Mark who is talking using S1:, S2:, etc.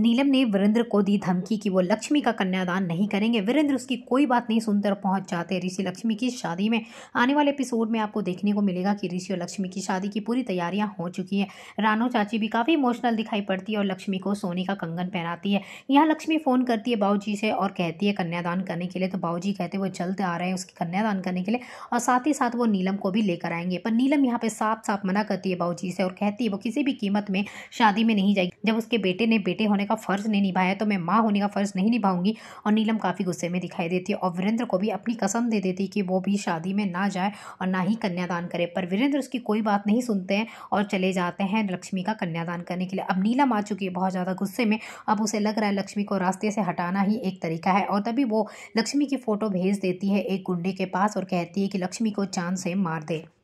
S1: नीलम ने वीरेंद्र को दी धमकी कि वो लक्ष्मी का कन्यादान नहीं करेंगे वीरेंद्र उसकी कोई बात नहीं सुनकर पहुंच जाते ऋषि लक्ष्मी की शादी में आने वाले एपिसोड में आपको देखने को मिलेगा कि ऋषि और लक्ष्मी की शादी की पूरी तैयारियां हो चुकी हैं रानो चाची भी काफ़ी इमोशनल दिखाई पड़ती है और लक्ष्मी को सोने का कंगन पहनाती है यहाँ लक्ष्मी फ़ोन करती है बाबू से और कहती है कन्यादान करने के लिए तो बाबू कहते हैं वो जल्द आ रहे हैं उसकी कन्यादान करने के लिए और साथ ही साथ वो नीलम को भी लेकर आएंगे पर नीलम यहाँ पर साफ साफ मना करती है बाबू से और कहती है वो किसी भी कीमत में शादी में नहीं जाएगी जब उसके बेटे ने बेटे होने का फ़र्ज़ नहीं निभाया तो मैं माँ होने का फ़र्ज़ नहीं निभाऊंगी और नीलम काफ़ी गुस्से में दिखाई देती है और वीरेंद्र को भी अपनी कसम दे देती है कि वो भी शादी में ना जाए और ना ही कन्यादान करे पर वीरेंद्र उसकी कोई बात नहीं सुनते हैं और चले जाते हैं लक्ष्मी का कन्यादान करने के लिए अब नीलम आ चुकी है बहुत ज़्यादा गुस्से में अब उसे लग रहा है लक्ष्मी को रास्ते से हटाना ही एक तरीका है और तभी वो लक्ष्मी की फ़ोटो भेज देती है एक गुंडे के पास और कहती है कि लक्ष्मी को चांद से मार दे